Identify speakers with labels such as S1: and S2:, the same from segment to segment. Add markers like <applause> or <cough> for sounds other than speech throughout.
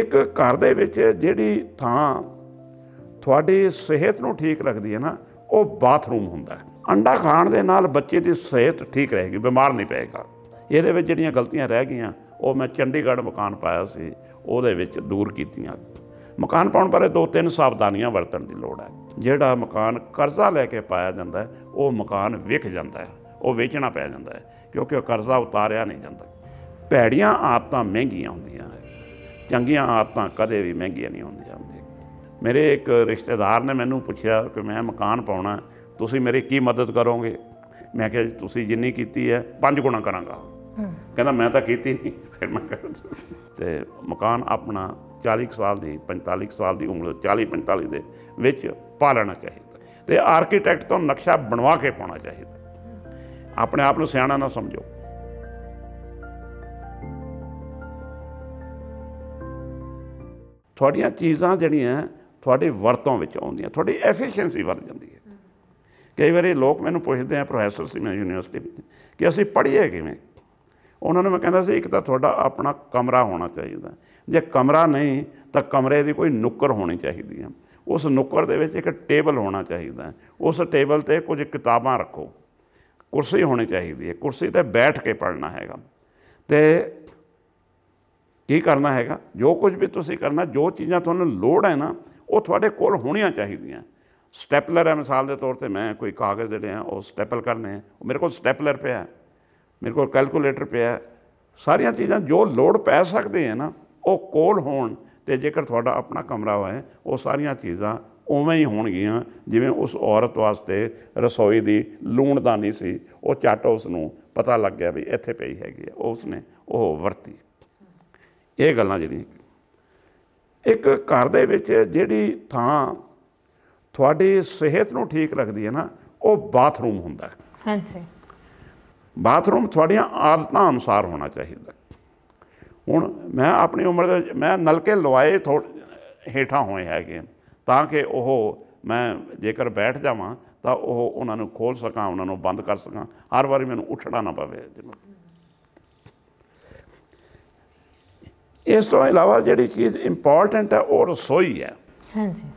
S1: ਇੱਕ ਘਰ ਦੇ ਵਿੱਚ ਜਿਹੜੀ ਥਾਂ ਤੁਹਾਡੀ ਸਿਹਤ ਨੂੰ ਠੀਕ ਰੱਖਦੀ ਹੈ ਨਾ ਉਹ ਬਾਥਰੂਮ ਹੁੰਦਾ ਹੈ ਅੰਡਾ ਖਾਣ ਦੇ ਨਾਲ ਬੱਚੇ ਦੀ ਸਿਹਤ ਠੀਕ ਰਹੇਗੀ ਬਿਮਾਰ ਨਹੀਂ ਪਏਗਾ ਇਹਦੇ ਵਿੱਚ ਜਿਹੜੀਆਂ ਗਲਤੀਆਂ ਰਹਿ ਗਈਆਂ ਉਹ ਮੈਂ ਚੰਡੀਗੜ੍ਹ ਮਕਾਨ ਪਾਇਆ ਸੀ ਉਹਦੇ ਵਿੱਚ ਦੂਰ ਕੀਤੀਆਂ ਮਕਾਨ ਪਾਉਣ ਬਾਰੇ ਦੋ ਤਿੰਨ ਸਾਵਧਾਨੀਆਂ ਵਰਤਣ ਦੀ ਲੋੜ ਹੈ ਜਿਹੜਾ ਮਕਾਨ ਕਰਜ਼ਾ ਲੈ ਕੇ ਪਾਇਆ ਜਾਂਦਾ ਹੈ ਉਹ ਮਕਾਨ ਵਿਕ ਜਾਂਦਾ ਹੈ ਉਹ ਵੇਚਣਾ ਪੈ ਜਾਂਦਾ ਹੈ ਕਿਉਂਕਿ ਉਹ ਕਰਜ਼ਾ ਉਤਾਰਿਆ ਨਹੀਂ ਜਾਂਦਾ ਭੈੜੀਆਂ ਤਾਂ ਮਹਿੰਗੀਆਂ ਹੁੰਦੀਆਂ ਚੰਗੀਆਂ ਆਦਤਾਂ ਕਦੇ ਵੀ ਮਹਿੰਗੀਆਂ ਨਹੀਂ ਹੁੰਦੀਆਂ ਮੇਰੇ ਇੱਕ ਰਿਸ਼ਤੇਦਾਰ ਨੇ ਮੈਨੂੰ ਪੁੱਛਿਆ ਕਿ ਮੈਂ ਮਕਾਨ ਪਾਉਣਾ ਤੁਸੀਂ ਮੇਰੀ ਕੀ ਮਦਦ ਕਰੋਗੇ ਮੈਂ ਕਿਹਾ ਤੁਸੀਂ ਜਿੰਨੀ ਕੀਤੀ ਹੈ ਪੰਜ ਗੁਣਾ ਕਰਾਂਗਾ ਕਹਿੰਦਾ ਮੈਂ ਤਾਂ ਕੀਤੀ ਨਹੀਂ ਫਿਰ ਮੈਂ ਕਰਦਾ ਤੇ ਮਕਾਨ ਆਪਣਾ 40 ਸਾਲ ਦੀ 45 ਸਾਲ ਦੀ ਉਮਰ 40 45 ਦੇ ਵਿੱਚ ਪਾਲਣਾ ਚਾਹੀਦਾ ਤੇ ਆਰਕੀਟੈਕਟ ਤੋਂ ਨਕਸ਼ਾ ਬਣਵਾ ਕੇ ਪਾਉਣਾ ਚਾਹੀਦਾ ਆਪਣੇ ਆਪ ਨੂੰ ਸਿਆਣਾ ਨਾ ਸਮਝੋ ਤੁਹਾਡੀਆਂ ਚੀਜ਼ਾਂ ਜਿਹੜੀਆਂ ਤੁਹਾਡੇ ਵਰਤੋਂ ਵਿੱਚ ਆਉਂਦੀਆਂ ਤੁਹਾਡੀ ਐਫੀਸ਼ੀਐਂਸੀ ਵੱਧ ਜਾਂਦੀ ਹੈ ਕਈ ਵਾਰੀ ਲੋਕ ਮੈਨੂੰ ਪੁੱਛਦੇ ਆ ਪ੍ਰੋਫੈਸਰ ਸੀ ਮੈਂ ਯੂਨੀਵਰਸਿਟੀ ਵਿੱਚ ਕਿ ਅਸੀਂ ਪੜ੍ਹੀਏ ਕਿਵੇਂ ਉਹਨਾਂ ਨੂੰ ਮੈਂ ਕਹਿੰਦਾ ਸੀ ਇੱਕ ਤਾਂ ਤੁਹਾਡਾ ਆਪਣਾ ਕਮਰਾ ਹੋਣਾ ਚਾਹੀਦਾ ਜੇ ਕਮਰਾ ਨਹੀਂ ਤਾਂ ਕਮਰੇ ਦੀ ਕੋਈ ਨੁੱਕਰ ਹੋਣੀ ਚਾਹੀਦੀ ਹੈ ਉਸ ਨੁੱਕਰ ਦੇ ਵਿੱਚ ਇੱਕ ਟੇਬਲ ਹੋਣਾ ਚਾਹੀਦਾ ਉਸ ਟੇਬਲ ਤੇ ਕੁਝ ਕਿਤਾਬਾਂ ਰੱਖੋ ਕੁਰਸੀ ਹੋਣੀ ਚਾਹੀਦੀ ਹੈ ਕੁਰਸੀ ਤੇ ਬੈਠ ਕੇ ਪੜ੍ਹਨਾ ਹੈਗਾ ਤੇ ਕੀ ਕਰਨਾ ਹੈਗਾ ਜੋ ਕੁਝ ਵੀ ਤੁਸੀਂ ਕਰਨਾ ਜੋ ਚੀਜ਼ਾਂ ਤੁਹਾਨੂੰ ਲੋੜ ਹੈ ਨਾ ਉਹ ਤੁਹਾਡੇ ਕੋਲ ਹੋਣੀਆਂ ਚਾਹੀਦੀਆਂ ਸਟੈਪਲਰ ਹੈ ਮਿਸਾਲ ਦੇ ਤੌਰ ਤੇ ਮੈਂ ਕੋਈ ਕਾਗਜ਼ ਦੇ ਰਿਹਾ ਉਹ ਸਟੈਪਲ ਕਰਨੇ ਉਹ ਮੇਰੇ ਕੋਲ ਸਟੈਪਲਰ ਪਿਆ ਮੇਰੇ ਕੋਲ ਕੈਲਕੂਲੇਟਰ ਪਿਆ ਸਾਰੀਆਂ ਚੀਜ਼ਾਂ ਜੋ ਲੋੜ ਪੈ ਸਕਦੇ ਹੈ ਨਾ ਉਹ ਕੋਲ ਹੋਣ ਤੇ ਜੇਕਰ ਤੁਹਾਡਾ ਆਪਣਾ ਕਮਰਾ ਹੋਵੇ ਉਹ ਸਾਰੀਆਂ ਚੀਜ਼ਾਂ ਉਵੇਂ ਹੀ ਹੋਣਗੀਆਂ ਜਿਵੇਂ ਉਸ ਔਰਤ ਵਾਸਤੇ ਰਸੋਈ ਦੀ ਲੂਣਦਾਨੀ ਸੀ ਉਹ ਝਟ ਉਸ ਨੂੰ ਪਤਾ ਲੱਗ ਗਿਆ ਵੀ ਇੱਥੇ ਪਈ ਹੈਗੀ ਆ ਉਸਨੇ ਉਹ ਵਰਤੀ ਇਹ ਗੱਲਾਂ ਜਿਹੜੀਆਂ ਇੱਕ ਘਰ ਦੇ ਵਿੱਚ ਜਿਹੜੀ ਥਾਂ ਤੁਹਾਡੀ ਸਿਹਤ ਨੂੰ ਠੀਕ ਰੱਖਦੀ ਹੈ ਨਾ ਉਹ ਬਾਥਰੂਮ ਹੁੰਦਾ ਹੈ ਹਾਂਜੀ ਬਾਥਰੂਮ ਤੁਹਾਡੀਆਂ ਆਦਤਾਂ ਅਨੁਸਾਰ ਹੋਣਾ ਚਾਹੀਦਾ ਹੁਣ ਮੈਂ ਆਪਣੀ ਉਮਰ ਦੇ ਮੈਂ ਨਲਕੇ ਲਵਾਏ ਥੋੜੇ ਹੇਠਾਂ ਹੋਏ ਹੈਗੇ ਤਾਂ ਕਿ ਉਹ ਮੈਂ ਜੇਕਰ ਬੈਠ ਜਾਵਾਂ ਤਾਂ ਉਹ ਉਹਨਾਂ ਨੂੰ ਖੋਲ ਸਕਾਂ ਉਹਨਾਂ ਨੂੰ ਬੰਦ ਕਰ ਸਕਾਂ ਹਰ ਵਾਰੀ ਮੈਨੂੰ ਉੱਠਣਾ ਨਾ ਪਵੇ ਇਸ ਤੋਂ ਇਲਾਵਾ ਜਿਹੜੀ ਚੀਜ਼ ਇੰਪੋਰਟੈਂਟ ਹੈ ਉਹ ਰਸੋਈ ਹੈ ਹਾਂਜੀ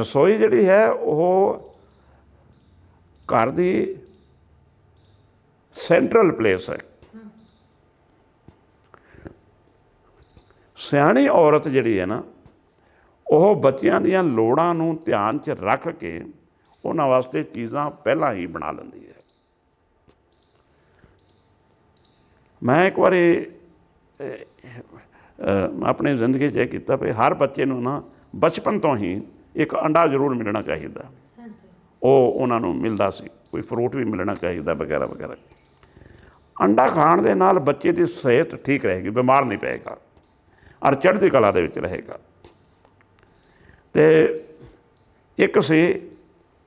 S1: ਰਸੋਈ ਜਿਹੜੀ ਹੈ ਉਹ ਘਰ ਦੀ ਸੈਂਟਰਲ ਪਲੇਸ ਹੈ ਸਿਆਣੀ ਔਰਤ ਜਿਹੜੀ ਹੈ ਨਾ ਉਹ ਬੱਚਿਆਂ ਦੀਆਂ ਲੋੜਾਂ ਨੂੰ ਧਿਆਨ 'ਚ ਰੱਖ ਕੇ ਉਹਨਾਂ ਵਾਸਤੇ ਚੀਜ਼ਾਂ ਪਹਿਲਾਂ ਹੀ ਬਣਾ ਲੈਂਦੀ ਹੈ ਮੈਂ ਇੱਕ ਵਾਰੀ ਆਪਣੇ ਜ਼ਿੰਦਗੀ 'ਚ ਇਹ ਕੀਤਾ ਵੀ ਹਰ ਬੱਚੇ ਨੂੰ ਨਾ ਬਚਪਨ ਤੋਂ ਹੀ ਇੱਕ ਅੰਡਾ ਜ਼ਰੂਰ ਮਿਲਣਾ ਚਾਹੀਦਾ ਉਹ ਉਹਨਾਂ ਨੂੰ ਮਿਲਦਾ ਸੀ ਕੋਈ ਫਰੂਟ ਵੀ ਮਿਲਣਾ ਚਾਹੀਦਾ ਵਗੈਰਾ ਵਗੈਰਾ ਅੰਡਾ ਖਾਣ ਦੇ ਨਾਲ ਬੱਚੇ ਦੀ ਸਿਹਤ ਠੀਕ ਰਹੇਗੀ ਬਿਮਾਰ ਨਹੀਂ ਪਏਗਾ ਔਰ ਚੜ੍ਹਦੀ ਕਲਾ ਦੇ ਵਿੱਚ ਰਹੇਗਾ ਤੇ ਇੱਕ ਸੀ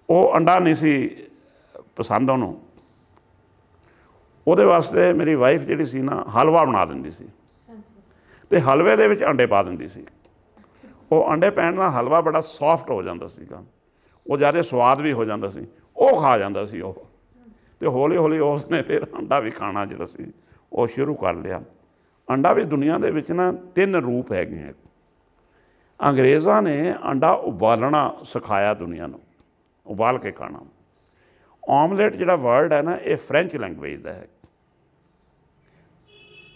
S1: ਉਹ ਅੰਡਾ ਨਹੀਂ ਸੀ ਪਸੰਦ ਉਹਨੂੰ ਉਹਦੇ ਵਾਸਤੇ ਮੇਰੀ ਵਾਈਫ ਜਿਹੜੀ ਸੀ ਨਾ ਹਲਵਾ ਬਣਾ ਦਿੰਦੀ ਸੀ ਤੇ ਹਲਵੇ ਦੇ ਵਿੱਚ ਅੰਡੇ ਪਾ ਦਿੰਦੀ ਸੀ ਉਹ ਅੰਡੇ ਪੈਣ ਨਾਲ ਹਲਵਾ ਬੜਾ ਸੌਫਟ ਹੋ ਜਾਂਦਾ ਸੀਗਾ ਉਹ ਜਿਆਦਾ ਸਵਾਦ ਵੀ ਹੋ ਜਾਂਦਾ ਸੀ ਉਹ ਖਾ ਜਾਂਦਾ ਸੀ ਉਹ ਤੇ ਹੌਲੀ ਹੌਲੀ ਉਸ ਨੇ ਫਿਰ ਅੰਡਾ ਵੀ ਖਾਣਾ ਜਿਹੜਾ ਸੀ ਉਹ ਸ਼ੁਰੂ ਕਰ ਲਿਆ ਅੰਡਾ ਵੀ ਦੁਨੀਆ ਦੇ ਵਿੱਚ ਨਾ ਤਿੰਨ ਰੂਪ ਹੈਗੇ ਆ ਅੰਗਰੇਜ਼ਾਂ ਨੇ ਅੰਡਾ ਉਬਾਲਣਾ ਸਿਖਾਇਆ ਦੁਨੀਆ ਨੂੰ ਉਬਾਲ ਕੇ ਖਾਣਾ ਆਮਲੇਟ ਜਿਹੜਾ ਵਰਡ ਹੈ ਨਾ ਇਹ ਫ੍ਰੈਂਚ ਲੈਂਗੁਏਜ ਦਾ ਹੈ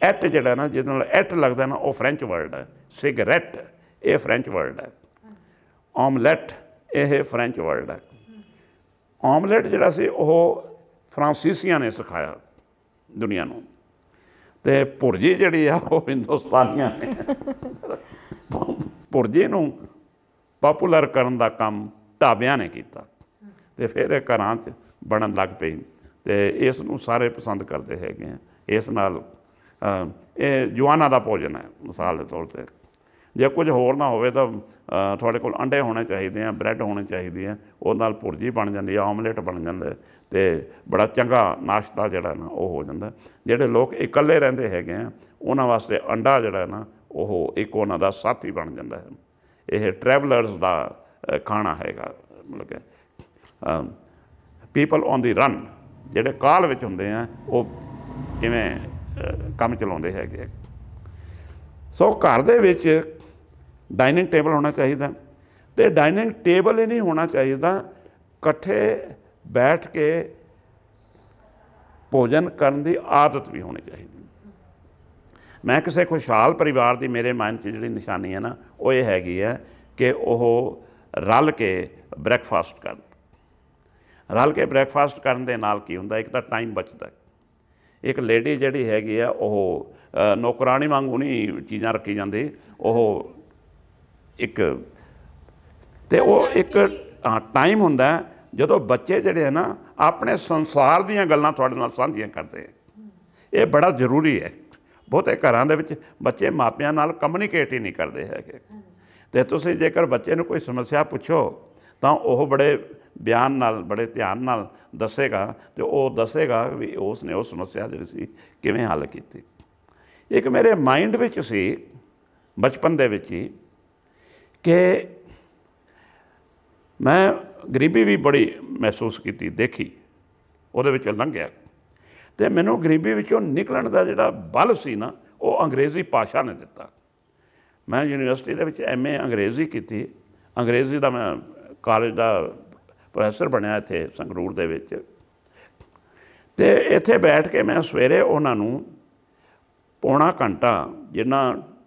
S1: ਐਟ ਜਿਹੜਾ ਨਾ ਜਿਹਦੇ ਨਾਲ ਐਟ ਲੱਗਦਾ ਨਾ ਉਹ ਫ੍ਰੈਂਚ ਵਰਡ ਹੈ ਸਿਗਰਟ ਇਹ ਫ੍ਰੈਂਚ ਵਰਡ ਹੈ ਆਮਲੇਟ ਇਹ ਫ੍ਰੈਂਚ ਵਰਡ ਹੈ ਆਮਲੇਟ ਜਿਹੜਾ ਸੀ ਉਹ ਫਰਾਂਸੀਸੀਆਂ ਨੇ ਸਿਖਾਇਆ ਦੁਨੀਆ ਨੂੰ ਤੇ ਪੁਰਜੀ ਜਿਹੜੀ ਆ ਉਹ ਹਿੰਦੁਸਤਾਨੀਆਂ ਨੇ ਪੁਰਜੀ ਨੂੰ ਪਪੂਲਰ ਕਰਨ ਦਾ ਕੰਮ ਢਾਬਿਆਂ ਨੇ ਕੀਤਾ ਤੇ ਫਿਰ ਇਹ ਘਰਾਂ 'ਚ ਬਣਨ ਲੱਗ ਪਈ ਤੇ ਇਸ ਨੂੰ ਸਾਰੇ ਪਸੰਦ ਕਰਦੇ ਹੈਗੇ ਆ ਇਸ ਨਾਲ ਇਹ ਜਵਾਨਾਂ ਦਾ ਭੋਜਨ ਹੈ ਮਿਸਾਲ ਦੇ ਤੌਰ ਤੇ ਜੇ ਕੁਝ ਹੋਰ ਨਾ ਹੋਵੇ ਤਾਂ ਤੁਹਾਡੇ ਕੋਲ ਅੰਡੇ ਹੋਣੇ ਚਾਹੀਦੇ ਆ ਬ੍ਰੈਡ ਹੋਣੇ ਚਾਹੀਦੇ ਆ ਉਹ ਨਾਲ ਭੁਰਜੀ ਬਣ ਜਾਂਦੀ ਆ ਆਮਲੇਟ ਬਣ ਜਾਂਦਾ ਤੇ ਬੜਾ ਚੰਗਾ ਨਾਸ਼ਤਾ ਜਿਹੜਾ ਨਾ ਉਹ ਹੋ ਜਾਂਦਾ ਜਿਹੜੇ ਲੋਕ ਇਕੱਲੇ ਰਹਿੰਦੇ ਹੈਗੇ ਆ ਉਹਨਾਂ ਵਾਸਤੇ ਅੰਡਾ ਜਿਹੜਾ ਨਾ ਉਹ ਇੱਕ ਉਹਨਾਂ ਦਾ ਸਾਥੀ ਬਣ ਜਾਂਦਾ ਹੈ ਇਹ ਟਰੈਵਲਰਸ ਦਾ ਖਾਣਾ ਹੈਗਾ ਮਤਲਬ ਕਿ ਪੀਪਲ ਔਨ ਦੀ ਰਨ ਜਿਹੜੇ ਕਾਲ ਵਿੱਚ ਹੁੰਦੇ ਆ ਉਹ ਜਿਵੇਂ ਕੰਮ ਚਲਾਉਂਦੇ ਹੈਗੇ ਸੋ ਘਰ ਦੇ ਵਿੱਚ ਡਾਈਨਿੰਗ ਟੇਬਲ ਹੋਣਾ ਚਾਹੀਦਾ ਤੇ ਡਾਈਨਿੰਗ ਟੇਬਲ ਹੀ ਨਹੀਂ ਹੋਣਾ ਚਾਹੀਦਾ ਇਕੱਠੇ ਬੈਠ ਕੇ ਭੋਜਨ ਕਰਨ ਦੀ ਆਦਤ ਵੀ ਹੋਣੀ ਚਾਹੀਦੀ ਮੈਂ ਕਿਸੇ ਖੁਸ਼ਹਾਲ ਪਰਿਵਾਰ ਦੀ ਮੇਰੇ ਮਨ 'ਚ ਜਿਹੜੀ ਨਿਸ਼ਾਨੀ ਹੈ ਨਾ ਉਹ ਇਹ ਹੈਗੀ ਹੈ ਕਿ ਉਹ ਰਲ ਕੇ ਬ੍ਰੈਕਫਾਸਟ ਕਰਨ ਰਲ ਕੇ ਬ੍ਰੈਕਫਾਸਟ ਕਰਨ ਦੇ ਨਾਲ ਕੀ ਹੁੰਦਾ ਇੱਕ ਤਾਂ ਟਾਈਮ ਬਚਦਾ ਇੱਕ ਲੇਡੀ ਜਿਹੜੀ ਹੈਗੀ ਆ ਉਹ ਨੌਕਰਾਨੀ ਵਾਂਗੂ ਨਹੀਂ ਚੀਜ਼ਾਂ ਰੱਖੀ ਜਾਂਦੇ ਉਹ ਇੱਕ ਤੇ ਉਹ ਇੱਕ ਟਾਈਮ ਹੁੰਦਾ ਜਦੋਂ ਬੱਚੇ ਜਿਹੜੇ ਹਨ ਨਾ ਆਪਣੇ ਸੰਸਾਰ ਦੀਆਂ ਗੱਲਾਂ ਤੁਹਾਡੇ ਨਾਲ ਸਾਂਝੀਆਂ ਕਰਦੇ ਆ ਇਹ ਬੜਾ ਜ਼ਰੂਰੀ ਹੈ ਬਹੁਤੇ ਘਰਾਂ ਦੇ ਵਿੱਚ ਬੱਚੇ ਮਾਪਿਆਂ ਨਾਲ ਕਮਿਊਨੀਕੇਟ ਹੀ ਨਹੀਂ ਕਰਦੇ ਹੈਗੇ ਤੇ ਤੁਸੀਂ ਜੇਕਰ ਬੱਚੇ ਨੂੰ ਕੋਈ ਸਮੱਸਿਆ ਪੁੱਛੋ ਤਾਂ ਉਹ ਬੜੇ ਬਿਆਨ ਨਾਲ ਬੜੇ ਧਿਆਨ ਨਾਲ ਦੱਸੇਗਾ ਤੇ ਉਹ ਦੱਸੇਗਾ ਵੀ ਉਸ ਨੇ ਉਹ ਸਮੱਸਿਆ ਜਿਹੜੀ ਸੀ ਕਿਵੇਂ ਹੱਲ ਕੀਤੀ ਇੱਕ ਮੇਰੇ ਮਾਈਂਡ ਵਿੱਚ ਸੀ ਬਚਪਨ ਦੇ ਵਿੱਚ ਹੀ ਕਿ ਮੈਂ ਗਰੀਬੀ ਵੀ ਬੜੀ ਮਹਿਸੂਸ ਕੀਤੀ ਦੇਖੀ ਉਹਦੇ ਵਿੱਚ ਲੰਘਿਆ ਤੇ ਮੈਨੂੰ ਗਰੀਬੀ ਵਿੱਚੋਂ ਨਿਕਲਣ ਦਾ ਜਿਹੜਾ ਬਲ ਸੀ ਨਾ ਉਹ ਅੰਗਰੇਜ਼ੀ ਭਾਸ਼ਾ ਨੇ ਦਿੱਤਾ ਮੈਂ ਯੂਨੀਵਰਸਿਟੀ ਦੇ ਵਿੱਚ ਐਮਏ ਅੰਗਰੇਜ਼ੀ ਕੀਤੀ ਅੰਗਰੇਜ਼ੀ ਦਾ ਮੈਂ ਕਾਲਜ ਦਾ ਪ੍ਰੋਫੈਸਰ ਬਣਿਆ ਇੱਥੇ ਸੰਗਰੂਰ ਦੇ ਵਿੱਚ ਤੇ ਇੱਥੇ ਬੈਠ ਕੇ ਮੈਂ ਸਵੇਰੇ ਉਹਨਾਂ ਨੂੰ ਪੌਣਾ ਘੰਟਾ ਜਿੰਨਾ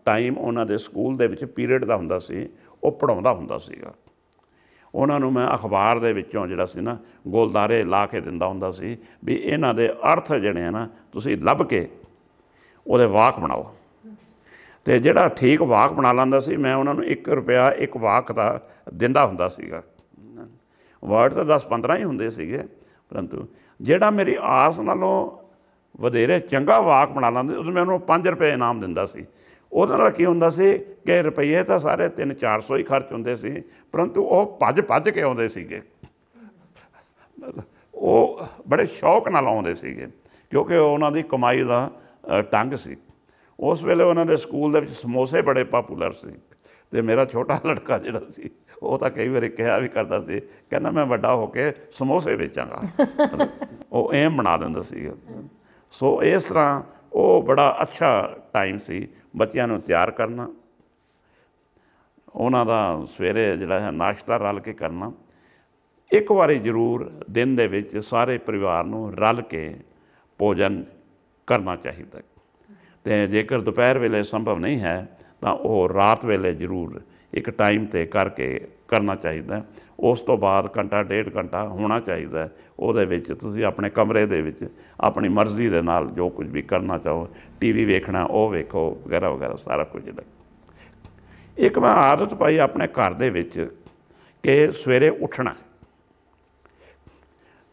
S1: ਟਾਈਮ ਉਹਨਾਂ ਦੇ ਸਕੂਲ ਦੇ ਵਿੱਚ ਪੀਰੀਅਡ ਦਾ ਹੁੰਦਾ ਸੀ ਉਹ ਪੜਾਉਂਦਾ ਹੁੰਦਾ ਸੀਗਾ ਉਹਨਾਂ ਨੂੰ ਮੈਂ ਅਖਬਾਰ ਦੇ ਵਿੱਚੋਂ ਜਿਹੜਾ ਸੀ ਨਾ ਗੋਲਦਾਰੇ ਲਾ ਕੇ ਦਿੰਦਾ ਹੁੰਦਾ ਸੀ ਵੀ ਇਹਨਾਂ ਦੇ ਅਰਥ ਜਿਹੜੇ ਆ ਨਾ ਤੁਸੀਂ ਲੱਭ ਕੇ ਉਹਦੇ ਵਾਕ ਬਣਾਓ ਤੇ ਜਿਹੜਾ ਠੀਕ ਵਾਕ ਬਣਾ ਲੈਂਦਾ ਸੀ ਮੈਂ ਉਹਨਾਂ ਨੂੰ 1 ਰੁਪਿਆ ਇੱਕ ਵਾਕ ਦਾ ਦਿੰਦਾ ਹੁੰਦਾ ਸੀਗਾ ਵਰਡ ਤਾਂ 10-15 ਹੀ ਹੁੰਦੇ ਸੀਗੇ ਪਰੰਤੂ ਜਿਹੜਾ ਮੇਰੀ ਆਸ ਨਾਲੋਂ ਵਧੇਰੇ ਚੰਗਾ ਵਾਕ ਬਣਾ ਲੈਂਦੇ ਉਦੋਂ ਮੈਂ ਉਹਨੂੰ 5 ਰੁਪਏ ਇਨਾਮ ਦਿੰਦਾ ਸੀ ਉਹਦੇ ਨਾਲ ਕੀ ਹੁੰਦਾ ਸੀ ਕਿ ਰੁਪਏ ਤਾਂ ਸਾਰੇ 3-400 ਹੀ ਖਰਚ ਹੁੰਦੇ ਸੀ ਪਰੰਤੂ ਉਹ ਭੱਜ-ਭੱਜ ਕੇ ਆਉਂਦੇ ਸੀਗੇ ਉਹ ਬੜੇ ਸ਼ੌਕ ਨਾਲ ਆਉਂਦੇ ਸੀਗੇ ਕਿਉਂਕਿ ਉਹਨਾਂ ਦੀ ਕਮਾਈ ਦਾ ਟੰਗ ਸੀ ਉਸ ਵੇਲੇ ਉਹਨਾਂ ਦੇ ਸਕੂਲ ਦੇ ਵਿੱਚ ਸਮੋਸੇ ਬੜੇ ਪਪੂਲਰ ਸੀ ਤੇ ਮੇਰਾ ਛੋਟਾ ਲੜਕਾ ਜਿਹੜਾ ਸੀ ਉਹ ਤਾਂ ਕਈ ਵਾਰੀ ਕਿਹਾ ਵੀ ਕਰਦਾ ਸੀ ਕਹਿੰਦਾ ਮੈਂ ਵੱਡਾ ਹੋ ਕੇ ਸਮੋਸੇ ਵੇਚਾਂਗਾ ਉਹ ਐਂ ਬਣਾ ਦਿੰਦਾ ਸੀ ਸੋ ਇਸ ਤਰ੍ਹਾਂ ਉਹ ਬੜਾ ਅੱਛਾ ਟਾਈਮ ਸੀ ਬੱਚਿਆਂ ਨੂੰ ਤਿਆਰ ਕਰਨਾ ਉਹਨਾਂ ਦਾ ਸਵੇਰੇ ਜਿਹੜਾ ਹੈ ਨਾਸ਼ਤਾ ਰਲ ਕੇ ਕਰਨਾ ਇੱਕ ਵਾਰੀ ਜ਼ਰੂਰ ਦਿਨ ਦੇ ਵਿੱਚ ਸਾਰੇ ਪਰਿਵਾਰ ਨੂੰ ਰਲ ਕੇ ਭੋਜਨ ਕਰਨਾ ਚਾਹੀਦਾ ਤੇ ਜੇਕਰ ਦੁਪਹਿਰ ਵੇਲੇ ਸੰਭਵ ਨਹੀਂ ਹੈ ਤਾਂ ਉਹ ਰਾਤ ਵੇਲੇ ਜ਼ਰੂਰ ਇੱਕ ਟਾਈਮ ਤੇ ਕਰਕੇ ਕਰਨਾ ਚਾਹੀਦਾ ਉਸ ਤੋਂ ਬਾਅਦ ਘੰਟਾ ਡੇਢ ਘੰਟਾ ਹੋਣਾ ਚਾਹੀਦਾ ਉਹਦੇ ਵਿੱਚ ਤੁਸੀਂ ਆਪਣੇ ਕਮਰੇ ਦੇ ਵਿੱਚ ਆਪਣੀ ਮਰਜ਼ੀ ਦੇ ਨਾਲ ਜੋ ਕੁਝ ਵੀ ਕਰਨਾ ਚਾਹੋ ਟੀਵੀ ਵੇਖਣਾ ਉਹ ਵੇਖੋ ਵਗੈਰਾ ਵਗੈਰਾ ਸਾਰਾ ਕੁਝ ਲੱਗ ਇੱਕ ਮੈਂ ਆਦਤ ਪਾਈ ਆਪਣੇ ਘਰ ਦੇ ਵਿੱਚ ਕਿ ਸਵੇਰੇ ਉੱਠਣਾ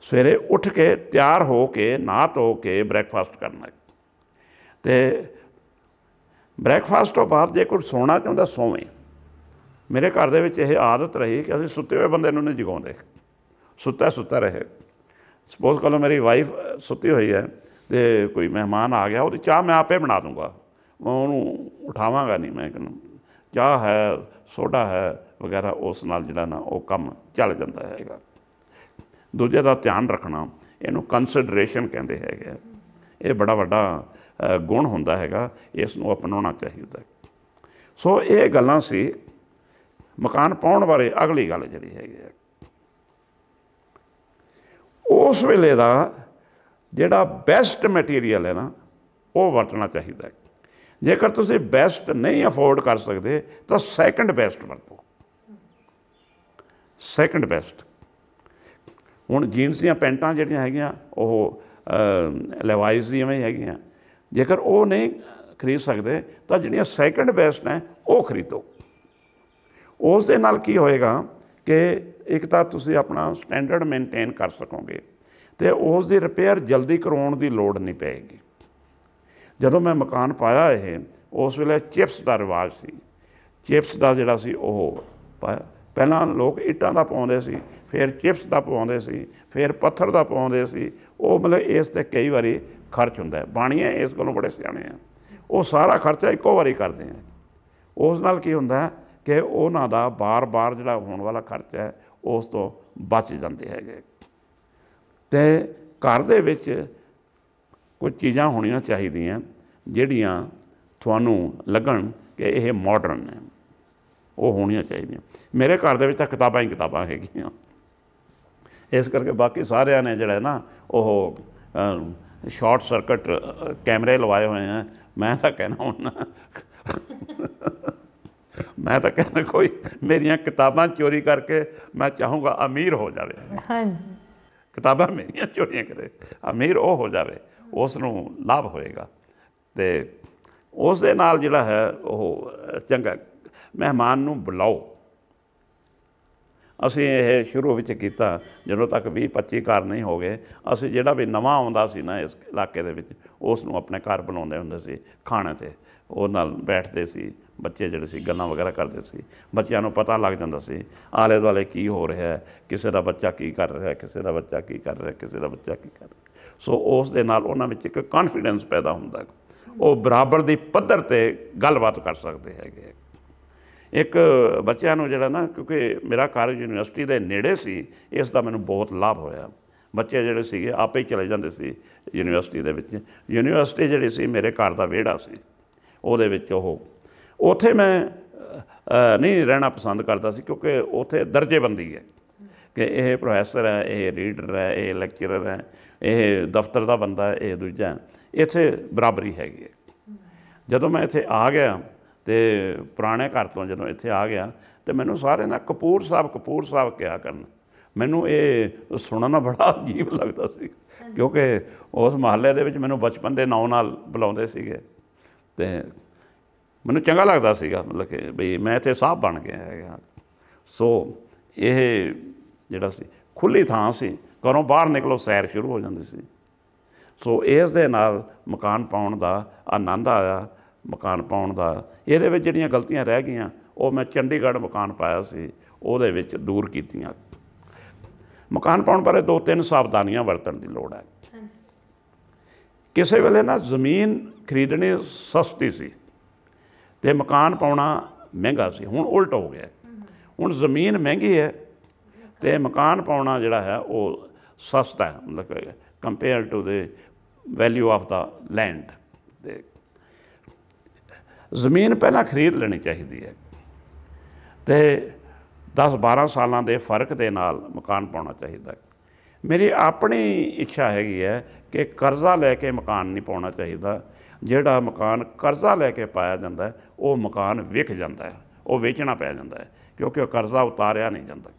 S1: ਸਵੇਰੇ ਉੱਠ ਕੇ ਤਿਆਰ ਹੋ ਕੇ ਨਾ ਧੋ ਕੇ ਬ੍ਰੈਕਫਾਸਟ ਕਰਨਾ ਤੇ ਬ੍ਰੈਕਫਾਸਟ ਤੋਂ ਬਾਅਦ ਜੇ ਕੋਈ ਸੋਣਾ ਚਾਹੁੰਦਾ ਸੋਵੇ ਮੇਰੇ ਘਰ ਦੇ ਵਿੱਚ ਇਹ ਆਦਤ ਰਹੀ ਕਿ ਅਸੀਂ ਸੁੱਤੇ ਹੋਏ ਬੰਦੇ ਨੂੰ ਨਹੀਂ ਜਗਾਉਂਦੇ ਸੁੱਤਾ ਸੁੱਤਾ ਰਹੇ ਸਪੋਜ਼ ਕਰੋ ਮੇਰੀ ਵਾਈਫ ਸੁੱਤੀ ਹੋਈ ਹੈ ਤੇ ਕੋਈ ਮਹਿਮਾਨ ਆ ਗਿਆ ਉਹਦੀ ਚਾਹ ਮੈਂ ਆਪੇ ਬਣਾ ਦੂੰਗਾ ਮੈਂ ਉਹਨੂੰ ਉਠਾਵਾਂਗਾ ਨਹੀਂ ਮੈਂ ਕਿਨੂੰ ਚਾਹ ਹੈ ਸੋਡਾ ਹੈ ਵਗੈਰਾ ਉਸ ਨਾਲ ਜਿਹੜਾ ਨਾ ਉਹ ਕੰਮ ਚੱਲ ਜਾਂਦਾ ਹੈਗਾ ਦੂਜੇ ਦਾ ਧਿਆਨ ਰੱਖਣਾ ਇਹਨੂੰ ਕੰਸੀਡਰੇਸ਼ਨ ਕਹਿੰਦੇ ਹੈਗੇ ਇਹ ਬੜਾ ਵੱਡਾ ਗੁਣ ਹੁੰਦਾ ਹੈਗਾ ਇਸ ਨੂੰ ਅਪਣਾਉਣਾ ਚਾਹੀਦਾ ਸੋ ਇਹ ਗੱਲਾਂ ਸੀ ਮਕਾਨ ਪਾਉਣ ਬਾਰੇ ਅਗਲੀ ਗੱਲ ਜਿਹੜੀ ਹੈਗੀ ਹੈ ਉਸ ਵੇਲੇ ਦਾ ਜਿਹੜਾ ਬੈਸਟ ਮਟੀਰੀਅਲ ਹੈ ਨਾ ਉਹ ਵਰਤਣਾ ਚਾਹੀਦਾ ਹੈ ਜੇਕਰ ਤੁਸੀਂ ਬੈਸਟ ਨਹੀਂ ਅਫੋਰਡ ਕਰ ਸਕਦੇ ਤਾਂ ਸੈਕੰਡ ਬੈਸਟ ਵਰਤੋ ਸੈਕੰਡ ਬੈਸਟ ਹੁਣ ਜੀਨਸ ਦੀਆਂ ਪੈਂਟਾਂ ਜਿਹੜੀਆਂ ਹੈਗੀਆਂ ਉਹ ਲੈਵਾਈਜ਼ ਦੀਆਂ ਵੀ ਹੈਗੀਆਂ ਜੇਕਰ ਉਹ ਨਹੀਂ ਖਰੀਦ ਸਕਦੇ ਤਾਂ ਜਿਹੜੀਆਂ ਸੈਕੰਡ ਬੈਸਟ ਨੇ ਉਹ ਖਰੀਦੋ ਉਸ ਦੇ ਨਾਲ ਕੀ ਹੋਏਗਾ ਕਿ ਇੱਕ ਤਾਂ ਤੁਸੀਂ ਆਪਣਾ ਸਟੈਂਡਰਡ ਮੇਨਟੇਨ ਕਰ ਸਕੋਗੇ ਤੇ ਉਸ ਦੀ ਰਿਪੇਅਰ ਜਲਦੀ ਕਰਾਉਣ ਦੀ ਲੋੜ ਨਹੀਂ ਪੈਗੀ ਜਦੋਂ ਮੈਂ ਮਕਾਨ ਪਾਇਆ ਇਹ ਉਸ ਵੇਲੇ ਚਿਪਸ ਦਾ ਰਿਵਾਜ ਸੀ ਚਿਪਸ ਦਾ ਜਿਹੜਾ ਸੀ ਉਹ ਪਹਿਲਾਂ ਲੋਕ ਇੱਟਾਂ ਦਾ ਪਾਉਂਦੇ ਸੀ ਫਿਰ ਚਿਪਸ ਦਾ ਪਾਉਂਦੇ ਸੀ ਫਿਰ ਪੱਥਰ ਦਾ ਪਾਉਂਦੇ ਸੀ ਉਹ ਮਤਲਬ ਇਸ ਤੇ ਕਈ ਵਾਰੀ ਖਰਚ ਹੁੰਦਾ ਹੈ ਬਾਣੀਆਂ ਇਸ ਕੋਲੋਂ ਬੜੇ ਸਿਆਣੇ ਆ ਉਹ ਸਾਰਾ ਖਰਚਾ ਇੱਕੋ ਵਾਰੀ ਕਰਦੇ ਆ ਉਸ ਨਾਲ ਕੀ ਹੁੰਦਾ ਕਿ ਉਹਨਾਂ ਦਾ ਬਾਰ-ਬਾਰ ਜਿਹੜਾ ਹੋਣ ਵਾਲਾ ਖਰਚਾ ਹੈ ਉਸ ਤੋਂ ਬਚ ਜਾਂਦੇ ਹੈਗੇ ਤੇ ਘਰ ਦੇ ਵਿੱਚ ਕੁਝ ਚੀਜ਼ਾਂ ਹੋਣੀਆਂ ਚਾਹੀਦੀਆਂ ਜਿਹੜੀਆਂ ਤੁਹਾਨੂੰ ਲੱਗਣ ਕਿ ਇਹ ਮਾਡਰਨ ਹੈ ਉਹ ਹੋਣੀਆਂ ਚਾਹੀਦੀਆਂ ਮੇਰੇ ਘਰ ਦੇ ਵਿੱਚ ਤਾਂ ਕਿਤਾਬਾਂ ਹੀ ਕਿਤਾਬਾਂ ਹੈਗੀਆਂ ਇਸ ਕਰਕੇ ਬਾਕੀ ਸਾਰਿਆਂ ਨੇ ਜਿਹੜਾ ਨਾ ਉਹ ਸ਼ਾਰਟ ਸਰਕਟ ਕੈਮਰੇ ਲਵਾਏ ਹੋਏ ਆ ਮੈਂ ਤਾਂ ਕਹਿਣਾ ਹੁਣ ਮੈਂ ਤਾਂ ਕਹਿੰਦਾ ਕੋਈ ਮੇਰੀਆਂ ਕਿਤਾਬਾਂ ਚੋਰੀ ਕਰਕੇ ਮੈਂ ਚਾਹੂੰਗਾ ਅਮੀਰ ਹੋ ਜਾਵੇ ਹਾਂਜੀ ਕਿਤਾਬਾਂ ਮੇਰੀਆਂ ਚੋਰੀਆਂ ਕਰੇ ਅਮੀਰ ਉਹ ਹੋ ਜਾਵੇ ਉਸ ਨੂੰ ਲਾਭ ਹੋਏਗਾ ਤੇ ਉਸ ਦੇ ਨਾਲ ਜਿਹੜਾ ਹੈ ਉਹ ਚੰਗਾ ਮਹਿਮਾਨ ਨੂੰ ਬੁਲਾਓ ਅਸੀਂ ਇਹ ਸ਼ੁਰੂ ਵਿੱਚ ਕੀਤਾ ਜਦੋਂ ਤੱਕ 20 25 ਘਰ ਨਹੀਂ ਹੋ ਗਏ ਅਸੀਂ ਜਿਹੜਾ ਵੀ ਨਵਾਂ ਆਉਂਦਾ ਸੀ ਨਾ ਇਸ ਇਲਾਕੇ ਦੇ ਵਿੱਚ ਉਸ ਨੂੰ ਆਪਣੇ ਘਰ ਬਣਾਉਂਦੇ ਹੁੰਦੇ ਸੀ ਖਾਣੇ ਤੇ ਉਹ ਨਾਲ ਬੈਠਦੇ ਸੀ ਬੱਚੇ ਜਿਹੜੇ ਸੀ ਗੱਲਾਂ ਵਗੈਰਾ ਕਰਦੇ ਸੀ ਬੱਚਿਆਂ ਨੂੰ ਪਤਾ ਲੱਗ ਜਾਂਦਾ ਸੀ ਆਲੇ ਦੁਆਲੇ ਕੀ ਹੋ ਰਿਹਾ ਹੈ ਕਿਸੇ ਦਾ ਬੱਚਾ ਕੀ ਕਰ ਰਿਹਾ ਹੈ ਕਿਸੇ ਦਾ ਬੱਚਾ ਕੀ ਕਰ ਰਿਹਾ ਹੈ ਕਿਸੇ ਦਾ ਬੱਚਾ ਕੀ ਕਰ ਰਿਹਾ ਸੋ ਉਸ ਦੇ ਨਾਲ ਉਹਨਾਂ ਵਿੱਚ ਇੱਕ ਕੌਨਫੀਡੈਂਸ ਪੈਦਾ ਹੁੰਦਾ ਉਹ ਬਰਾਬਰ ਦੀ ਪੱਧਰ ਤੇ ਗੱਲਬਾਤ ਕਰ ਸਕਦੇ ਹੈਗੇ ਇੱਕ ਬੱਚਿਆਂ ਨੂੰ ਜਿਹੜਾ ਨਾ ਕਿਉਂਕਿ ਮੇਰਾ ਕਾਲਜ ਯੂਨੀਵਰਸਿਟੀ ਦੇ ਨੇੜੇ ਸੀ ਇਸ ਦਾ ਮੈਨੂੰ ਬਹੁਤ ਲਾਭ ਹੋਇਆ ਬੱਚੇ ਜਿਹੜੇ ਸੀਗੇ ਆਪੇ ਹੀ ਚਲੇ ਜਾਂਦੇ ਸੀ ਯੂਨੀਵਰਸਿਟੀ ਦੇ ਵਿੱਚ ਯੂਨੀਵਰਸਿਟੀ ਜਿਹੜੀ ਸੀ ਮੇਰੇ ਘਰ ਦਾ ਵਿਹੜਾ ਸੀ ਉਹਦੇ ਵਿੱਚ ਉਹ ਉੱਥੇ ਮੈਂ ਨਹੀਂ ਰਹਿਣਾ ਪਸੰਦ ਕਰਦਾ ਸੀ ਕਿਉਂਕਿ ਉੱਥੇ ਦਰਜੇਬੰਦੀ ਹੈ ਕਿ ਇਹ ਪ੍ਰੋਫੈਸਰ ਹੈ ਇਹ ਰੀਡਰ ਹੈ ਇਹ ਲੈਕਚਰਰ ਹੈ ਇਹ ਦਫ਼ਤਰ ਦਾ ਬੰਦਾ ਹੈ ਇਹ ਦੂਜਾ ਇੱਥੇ ਬਰਾਬਰੀ ਹੈਗੀ ਹੈ ਜਦੋਂ ਮੈਂ ਇੱਥੇ ਆ ਗਿਆ ਤੇ ਪੁਰਾਣੇ ਘਰ ਤੋਂ ਜਦੋਂ ਇੱਥੇ ਆ ਗਿਆ ਤੇ ਮੈਨੂੰ ਸਾਰੇ ਨਾ ਕਪੂਰ ਸਾਹਿਬ ਕਪੂਰ ਸਾਹਿਬ ਕਿਹਾ ਕਰਨ ਮੈਨੂੰ ਇਹ ਸੁਣਨਾ ਬੜਾ ਅਜੀਬ ਲੱਗਦਾ ਸੀ ਕਿਉਂਕਿ ਉਸ ਮਹੱਲੇ ਦੇ ਵਿੱਚ ਮੈਨੂੰ ਬਚਪਨ ਦੇ ਨਾਂ ਨਾਲ ਬੁਲਾਉਂਦੇ ਸੀਗੇ ਤੇ ਮੈਨੂੰ ਚੰਗਾ ਲੱਗਦਾ ਸੀਗਾ ਮਤਲਬ ਕਿ ਵੀ ਮੈਂ ਇੱਥੇ ਸਾਹ ਬਣ ਗਿਆ ਹੈਗਾ ਸੋ ਇਹ ਜਿਹੜਾ ਸੀ ਖੁੱਲੀ ਥਾਂ ਸੀ ਘਰੋਂ ਬਾਹਰ ਨਿਕਲੋ ਸੈਰ ਸ਼ੁਰੂ ਹੋ ਜਾਂਦੀ ਸੀ ਸੋ ਇਸ ਦੇ ਨਾਲ ਮਕਾਨ ਪਾਉਣ ਦਾ ਆਨੰਦ ਆਇਆ ਮਕਾਨ ਪਾਉਣ ਦਾ ਇਹਦੇ ਵਿੱਚ ਜਿਹੜੀਆਂ ਗਲਤੀਆਂ ਰਹਿ ਗਈਆਂ ਉਹ ਮੈਂ ਚੰਡੀਗੜ੍ਹ ਮਕਾਨ ਪਾਇਆ ਸੀ ਉਹਦੇ ਵਿੱਚ ਦੂਰ ਕੀਤੀਆਂ ਮਕਾਨ ਪਾਉਣ ਬਾਰੇ ਦੋ ਤਿੰਨ ਸਾਵਧਾਨੀਆਂ ਵਰਤਣ ਦੀ ਲੋੜ ਹੈ ਕਿਸੇ ਵੇਲੇ ਨਾ ਜ਼ਮੀਨ ਖਰੀਦਣੀ ਸਸਤੀ ਸੀ ਤੇ ਮਕਾਨ ਪਾਉਣਾ ਮਹਿੰਗਾ ਸੀ ਹੁਣ ਉਲਟ ਹੋ ਗਿਆ ਹੁਣ ਜ਼ਮੀਨ ਮਹਿੰਗੀ ਹੈ ਤੇ ਮਕਾਨ ਪਾਉਣਾ ਜਿਹੜਾ ਹੈ ਉਹ ਸਸਤਾ ਹੈ ਮਤਲਬ compare to the value of the land ਦੇ ਜ਼ਮੀਨ ਪਹਿਲਾਂ ਖਰੀਦ ਲੈਣੀ ਚਾਹੀਦੀ ਹੈ ਤੇ 10-12 ਸਾਲਾਂ ਦੇ ਫਰਕ ਦੇ ਨਾਲ ਮਕਾਨ ਪਾਉਣਾ ਚਾਹੀਦਾ ਹੈ ਮੇਰੀ ਆਪਣੀ ਇੱਛਾ ਹੈਗੀ ਹੈ ਕਿ ਕਰਜ਼ਾ ਲੈ ਕੇ ਮਕਾਨ ਨਹੀਂ ਪਾਉਣਾ ਚਾਹੀਦਾ ਜਿਹੜਾ ਮਕਾਨ ਕਰਜ਼ਾ ਲੈ ਕੇ ਪਾਇਆ ਜਾਂਦਾ ਉਹ ਮਕਾਨ ਵਿਕ ਜਾਂਦਾ ਉਹ ਵੇਚਣਾ ਪੈ ਜਾਂਦਾ ਹੈ ਕਿਉਂਕਿ ਉਹ ਕਰਜ਼ਾ ਉਤਾਰਿਆ ਨਹੀਂ ਜਾਂਦਾ